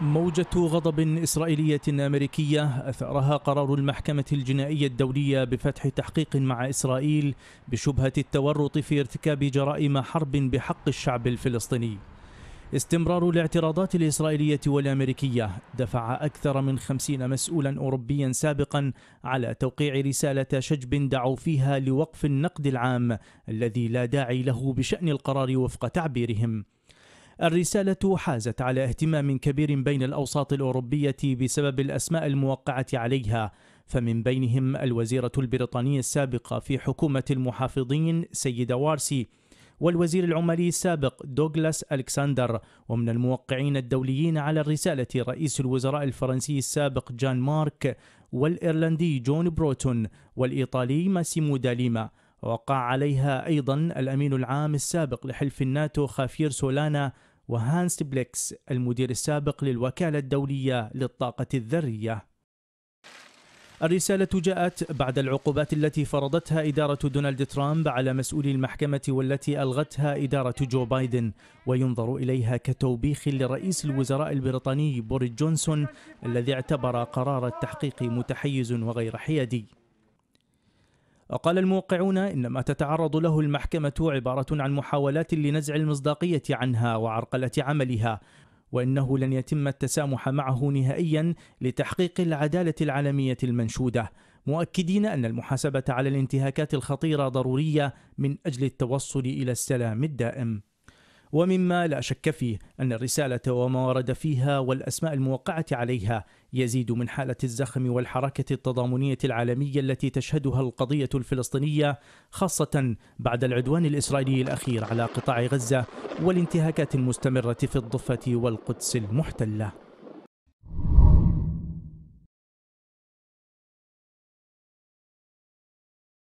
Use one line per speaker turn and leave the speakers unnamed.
موجة غضب إسرائيلية أمريكية أثارها قرار المحكمة الجنائية الدولية بفتح تحقيق مع إسرائيل بشبهة التورط في ارتكاب جرائم حرب بحق الشعب الفلسطيني. استمرار الاعتراضات الإسرائيلية والأمريكية دفع أكثر من خمسين مسؤولا أوروبيا سابقا على توقيع رسالة شجب دعوا فيها لوقف النقد العام الذي لا داعي له بشأن القرار وفق تعبيرهم الرسالة حازت على اهتمام كبير بين الأوساط الأوروبية بسبب الأسماء الموقعة عليها فمن بينهم الوزيرة البريطانية السابقة في حكومة المحافظين سيدة وارسي والوزير العمالي السابق دوغلاس ألكسندر ومن الموقعين الدوليين على الرسالة رئيس الوزراء الفرنسي السابق جان مارك والإيرلندي جون بروتون والإيطالي ماسيمو داليما وقع عليها أيضا الأمين العام السابق لحلف الناتو خافير سولانا وهانس بليكس المدير السابق للوكالة الدولية للطاقة الذرية الرسالة جاءت بعد العقوبات التي فرضتها إدارة دونالد ترامب على مسؤولي المحكمة والتي ألغتها إدارة جو بايدن وينظر إليها كتوبيخ لرئيس الوزراء البريطاني بوريس جونسون الذي اعتبر قرار التحقيق متحيز وغير حيادي وقال الموقعون إن ما تتعرض له المحكمة عبارة عن محاولات لنزع المصداقية عنها وعرقلة عملها وإنه لن يتم التسامح معه نهائيا لتحقيق العدالة العالمية المنشودة مؤكدين أن المحاسبة على الانتهاكات الخطيرة ضرورية من أجل التوصل إلى السلام الدائم ومما لا شك فيه أن الرسالة وما ورد فيها والأسماء الموقعة عليها يزيد من حالة الزخم والحركة التضامنية العالمية التي تشهدها القضية الفلسطينية خاصة بعد العدوان الإسرائيلي الأخير على قطاع غزة والانتهاكات المستمرة في الضفة والقدس المحتلة